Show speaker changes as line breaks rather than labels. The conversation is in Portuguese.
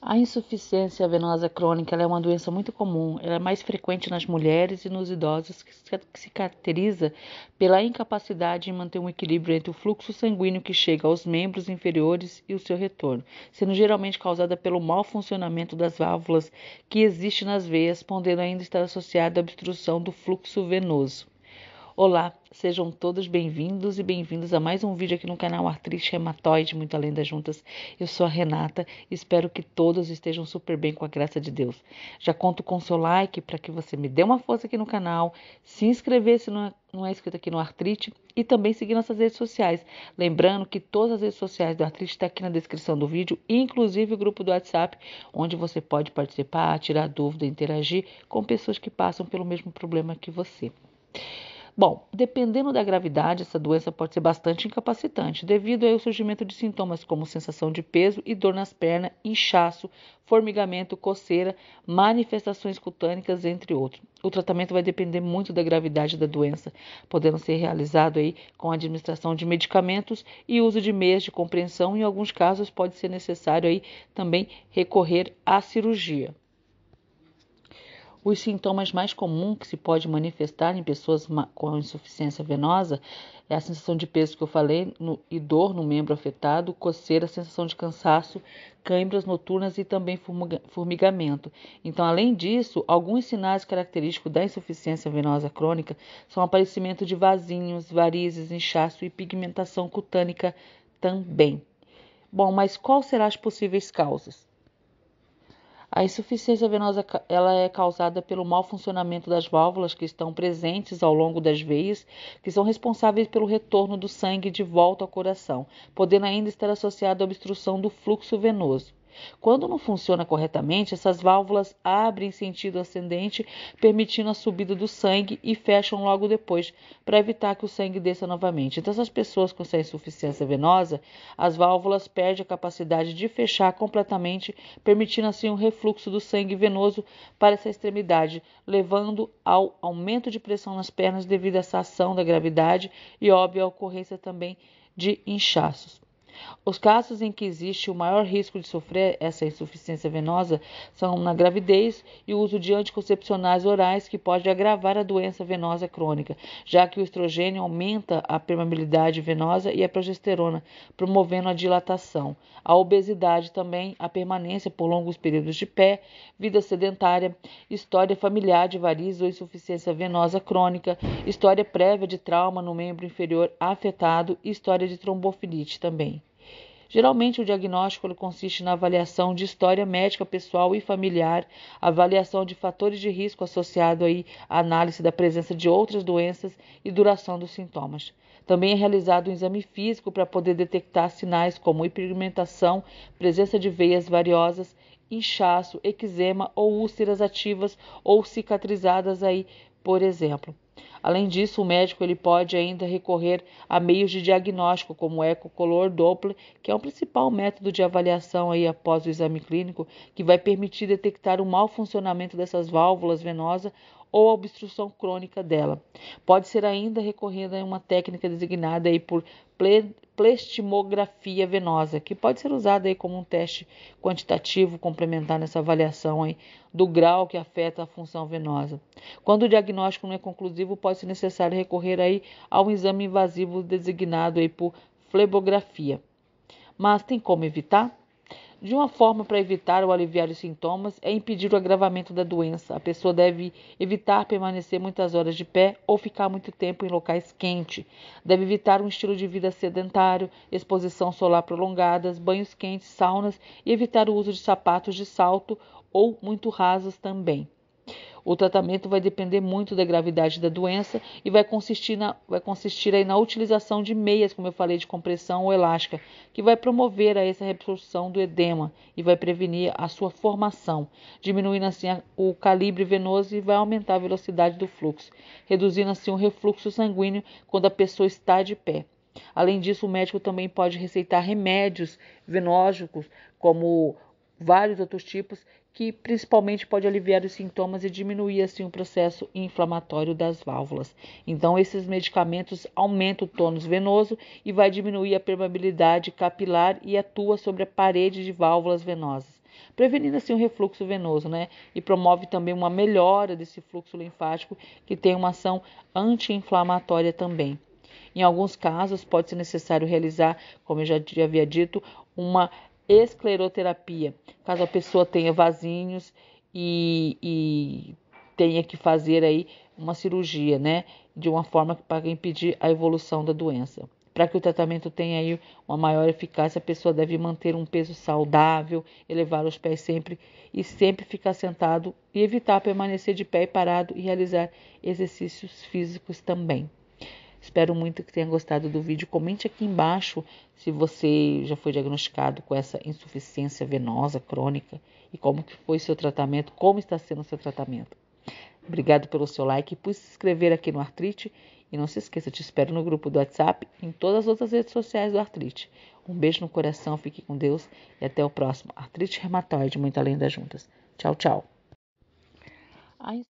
A insuficiência venosa crônica é uma doença muito comum. Ela é mais frequente nas mulheres e nos idosos, que se caracteriza pela incapacidade em manter um equilíbrio entre o fluxo sanguíneo que chega aos membros inferiores e o seu retorno, sendo geralmente causada pelo mau funcionamento das válvulas que existem nas veias, podendo ainda estar associada à obstrução do fluxo venoso. Olá, sejam todos bem-vindos e bem-vindos a mais um vídeo aqui no canal Artrite Reumatoide, muito além das juntas. Eu sou a Renata e espero que todos estejam super bem com a graça de Deus. Já conto com seu like para que você me dê uma força aqui no canal, se inscrever se não é, não é inscrito aqui no Artrite e também seguir nossas redes sociais. Lembrando que todas as redes sociais do Artrite estão tá aqui na descrição do vídeo, inclusive o grupo do WhatsApp, onde você pode participar, tirar dúvida, interagir com pessoas que passam pelo mesmo problema que você. Bom, dependendo da gravidade, essa doença pode ser bastante incapacitante, devido ao surgimento de sintomas como sensação de peso e dor nas pernas, inchaço, formigamento, coceira, manifestações cutâneas, entre outros. O tratamento vai depender muito da gravidade da doença, podendo ser realizado aí com a administração de medicamentos e uso de meias de compreensão. Em alguns casos, pode ser necessário aí também recorrer à cirurgia. Os sintomas mais comuns que se pode manifestar em pessoas com insuficiência venosa é a sensação de peso que eu falei no, e dor no membro afetado, coceira, sensação de cansaço, câimbras noturnas e também formigamento. Então, além disso, alguns sinais característicos da insuficiência venosa crônica são o aparecimento de vasinhos, varizes, inchaço e pigmentação cutânica também. Bom, mas quais serão as possíveis causas? A insuficiência venosa ela é causada pelo mau funcionamento das válvulas que estão presentes ao longo das veias, que são responsáveis pelo retorno do sangue de volta ao coração, podendo ainda estar associada à obstrução do fluxo venoso. Quando não funciona corretamente, essas válvulas abrem em sentido ascendente, permitindo a subida do sangue e fecham logo depois, para evitar que o sangue desça novamente. Então, essas pessoas com essa insuficiência venosa, as válvulas perdem a capacidade de fechar completamente, permitindo assim um refluxo do sangue venoso para essa extremidade, levando ao aumento de pressão nas pernas devido a essa ação da gravidade e, óbvio, a ocorrência também de inchaços. Os casos em que existe o maior risco de sofrer essa insuficiência venosa são na gravidez e o uso de anticoncepcionais orais, que pode agravar a doença venosa crônica, já que o estrogênio aumenta a permeabilidade venosa e a progesterona, promovendo a dilatação. A obesidade também, a permanência por longos períodos de pé, vida sedentária, história familiar de varizes ou insuficiência venosa crônica, história prévia de trauma no membro inferior afetado e história de trombofilite também. Geralmente, o diagnóstico consiste na avaliação de história médica pessoal e familiar, avaliação de fatores de risco associado aí à análise da presença de outras doenças e duração dos sintomas. Também é realizado um exame físico para poder detectar sinais como hiperpigmentação, presença de veias variosas, inchaço, eczema ou úlceras ativas ou cicatrizadas aí, por exemplo. Além disso, o médico ele pode ainda recorrer a meios de diagnóstico como ecocolor Doppler, que é o principal método de avaliação aí após o exame clínico, que vai permitir detectar o mau funcionamento dessas válvulas venosas ou a obstrução crônica dela. Pode ser ainda recorrendo a uma técnica designada aí por plestimografia venosa, que pode ser usada aí como um teste quantitativo complementar nessa avaliação aí do grau que afeta a função venosa. Quando o diagnóstico não é conclusivo, pode ser necessário recorrer aí a um exame invasivo designado aí por flebografia. Mas tem como evitar? De uma forma para evitar ou aliviar os sintomas é impedir o agravamento da doença. A pessoa deve evitar permanecer muitas horas de pé ou ficar muito tempo em locais quentes. Deve evitar um estilo de vida sedentário, exposição solar prolongada, banhos quentes, saunas e evitar o uso de sapatos de salto ou muito rasos também. O tratamento vai depender muito da gravidade da doença e vai consistir, na, vai consistir aí na utilização de meias, como eu falei, de compressão ou elástica, que vai promover a essa reabsorção do edema e vai prevenir a sua formação, diminuindo assim a, o calibre venoso e vai aumentar a velocidade do fluxo, reduzindo assim o refluxo sanguíneo quando a pessoa está de pé. Além disso, o médico também pode receitar remédios venógicos, como vários outros tipos, que principalmente pode aliviar os sintomas e diminuir assim o processo inflamatório das válvulas. Então esses medicamentos aumentam o tônus venoso e vai diminuir a permeabilidade capilar e atua sobre a parede de válvulas venosas, prevenindo assim o refluxo venoso, né? E promove também uma melhora desse fluxo linfático que tem uma ação anti-inflamatória também. Em alguns casos, pode ser necessário realizar, como eu já havia dito, uma escleroterapia, caso a pessoa tenha vasinhos e, e tenha que fazer aí uma cirurgia, né? De uma forma que para impedir a evolução da doença. Para que o tratamento tenha aí uma maior eficácia, a pessoa deve manter um peso saudável, elevar os pés sempre e sempre ficar sentado e evitar permanecer de pé e parado e realizar exercícios físicos também. Espero muito que tenha gostado do vídeo. Comente aqui embaixo se você já foi diagnosticado com essa insuficiência venosa crônica e como que foi seu tratamento, como está sendo o seu tratamento. Obrigado pelo seu like, por se inscrever aqui no Artrite e não se esqueça, te espero no grupo do WhatsApp e em todas as outras redes sociais do Artrite. Um beijo no coração, fique com Deus e até o próximo Artrite Reumatoide, muito além das juntas. Tchau, tchau.